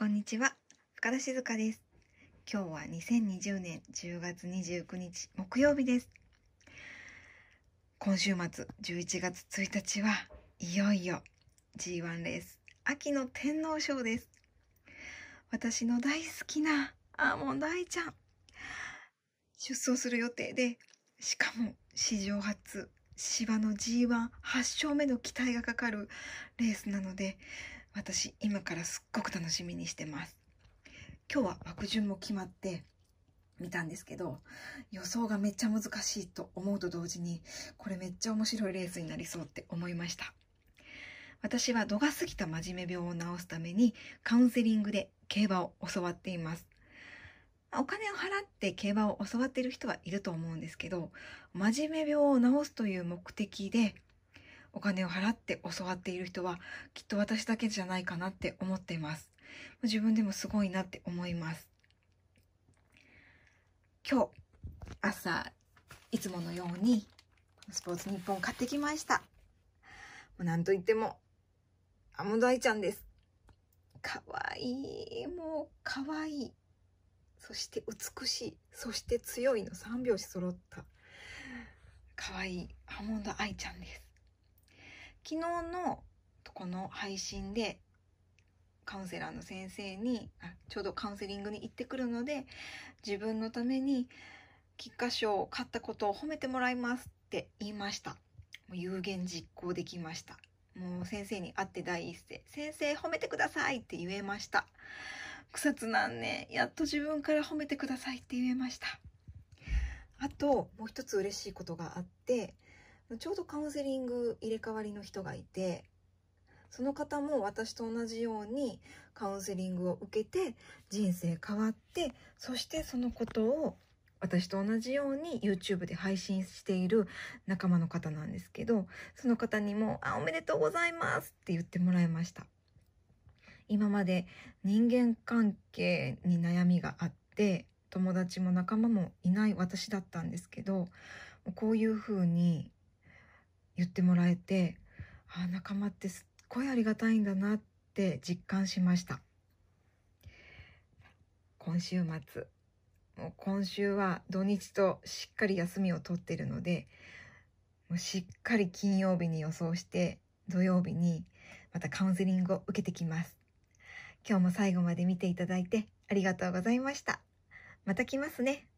こんにちは、深田静香です。今日は2020年10月29日木曜日です。今週末11月1日はいよいよ G1 レース秋の天皇賞です。私の大好きなアーモンドアイちゃん出走する予定でしかも史上初芝の G18 勝目の期待がかかるレースなので私今からすっごく楽しみにしてます。今日は枠順も決まって見たんですけど、予想がめっちゃ難しいと思うと同時に、これめっちゃ面白いレースになりそうって思いました。私は度が過ぎた真面目病を治すためにカウンセリングで競馬を教わっています。お金を払って競馬を教わっている人はいると思うんですけど、真面目病を治すという目的でお金を払って教わっている人はきっと私だけじゃないかなって思っています。自分でもすごいなって思います。今日、朝、いつものようにスポーツ日本買ってきました。なんといっても、アモダアイちゃんです。かわいい。もう、かわいい。そして美しい。そして強いの3拍子揃った。かわいい。アモンドアイちゃんです。昨日のこの配信でカウンセラーの先生にあちょうどカウンセリングに行ってくるので自分のために菊花賞を買ったことを褒めてもらいますって言いましたもう有言実行できましたもう先生に会って第一声「先生褒めてください」って言えました草津なんねやっと自分から褒めてくださいって言えましたあともう一つ嬉しいことがあってちょうどカウンセリング入れ替わりの人がいて、その方も私と同じようにカウンセリングを受けて人生変わって、そしてそのことを私と同じように YouTube で配信している仲間の方なんですけど、その方にも、あ、おめでとうございますって言ってもらいました。今まで人間関係に悩みがあって、友達も仲間もいない私だったんですけど、こういうふうに言ってもらえてああ仲間ってすっごいありがたいんだなって実感しました今週末もう今週は土日としっかり休みを取ってるのでもうしっかり金曜日に予想して土曜日にまたカウンセリングを受けてきます今日も最後まで見ていただいてありがとうございましたまた来ますね。